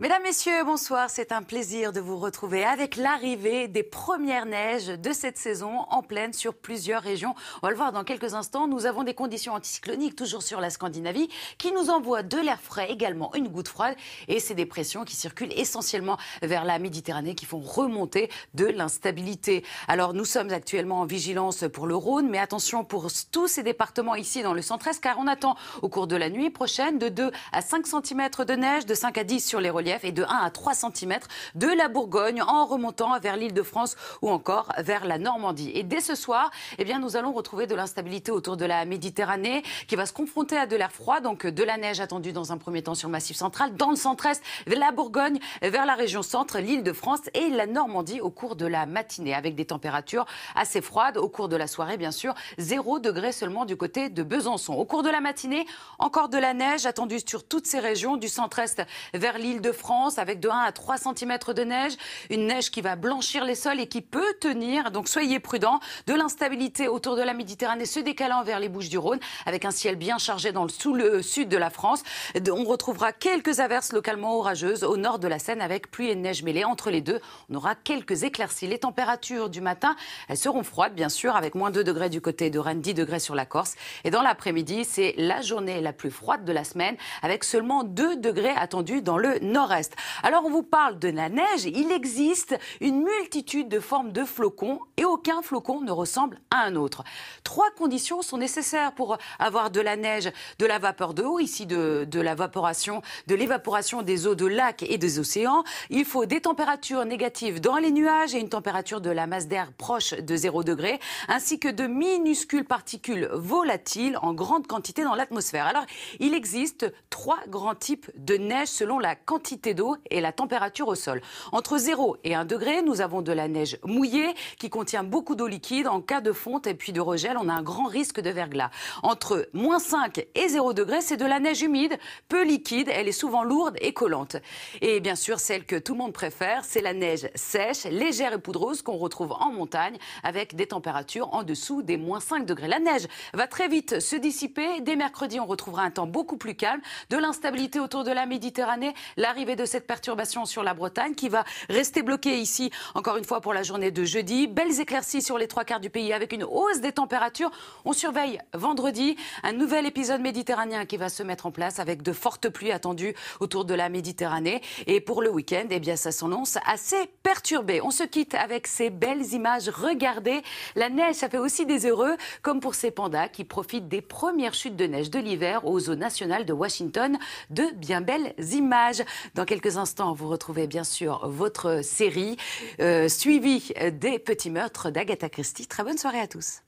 Mesdames, Messieurs, bonsoir. C'est un plaisir de vous retrouver avec l'arrivée des premières neiges de cette saison en pleine sur plusieurs régions. On va le voir dans quelques instants. Nous avons des conditions anticycloniques toujours sur la Scandinavie qui nous envoient de l'air frais, également une goutte froide et c'est des pressions qui circulent essentiellement vers la Méditerranée qui font remonter de l'instabilité. Alors nous sommes actuellement en vigilance pour le Rhône, mais attention pour tous ces départements ici dans le centre-est car on attend au cours de la nuit prochaine de 2 à 5 cm de neige, de 5 à 10 sur les et de 1 à 3 cm de la Bourgogne en remontant vers l'île de France ou encore vers la Normandie. Et dès ce soir, eh bien, nous allons retrouver de l'instabilité autour de la Méditerranée qui va se confronter à de l'air froid, donc de la neige attendue dans un premier temps sur le massif central, dans le centre-est, la Bourgogne, vers la région centre, l'île de France et la Normandie au cours de la matinée avec des températures assez froides au cours de la soirée, bien sûr. 0 degré seulement du côté de Besançon. Au cours de la matinée, encore de la neige attendue sur toutes ces régions, du centre-est vers l'île de France avec de 1 à 3 cm de neige, une neige qui va blanchir les sols et qui peut tenir. Donc soyez prudents. De l'instabilité autour de la Méditerranée se décalant vers les Bouches du Rhône avec un ciel bien chargé dans le, sous le sud de la France. On retrouvera quelques averses localement orageuses au nord de la Seine avec pluie et neige mêlées. entre les deux. On aura quelques éclaircies. Les températures du matin, elles seront froides bien sûr avec moins 2 degrés du côté de Rennes, 10 degrés sur la Corse. Et dans l'après-midi, c'est la journée la plus froide de la semaine avec seulement 2 degrés attendus dans le nord reste. Alors on vous parle de la neige, il existe une multitude de formes de flocons et aucun flocon ne ressemble à un autre. Trois conditions sont nécessaires pour avoir de la neige, de la vapeur d'eau, ici de, de l'évaporation des eaux de lacs et des océans. Il faut des températures négatives dans les nuages et une température de la masse d'air proche de 0 degré, ainsi que de minuscules particules volatiles en grande quantité dans l'atmosphère. Alors il existe trois grands types de neige selon la quantité d'eau et la température au sol. Entre 0 et 1 degré, nous avons de la neige mouillée qui contient beaucoup d'eau liquide. En cas de fonte et puis de regel, on a un grand risque de verglas. Entre moins 5 et 0 degrés c'est de la neige humide, peu liquide, elle est souvent lourde et collante. Et bien sûr, celle que tout le monde préfère, c'est la neige sèche, légère et poudreuse qu'on retrouve en montagne avec des températures en dessous des moins 5 degrés. La neige va très vite se dissiper. Dès mercredi, on retrouvera un temps beaucoup plus calme, de l'instabilité autour de la Méditerranée, l'arrivée de cette perturbation sur la Bretagne qui va rester bloquée ici, encore une fois, pour la journée de jeudi. Belles éclaircies sur les trois quarts du pays avec une hausse des températures. On surveille vendredi un nouvel épisode méditerranéen qui va se mettre en place avec de fortes pluies attendues autour de la Méditerranée. Et pour le week-end, eh bien, ça s'annonce assez perturbé. On se quitte avec ces belles images. Regardez, la neige, ça fait aussi des heureux, comme pour ces pandas qui profitent des premières chutes de neige de l'hiver aux eaux nationales de Washington. De bien belles images. Dans quelques instants, vous retrouvez bien sûr votre série euh, suivie des petits meurtres d'Agatha Christie. Très bonne soirée à tous.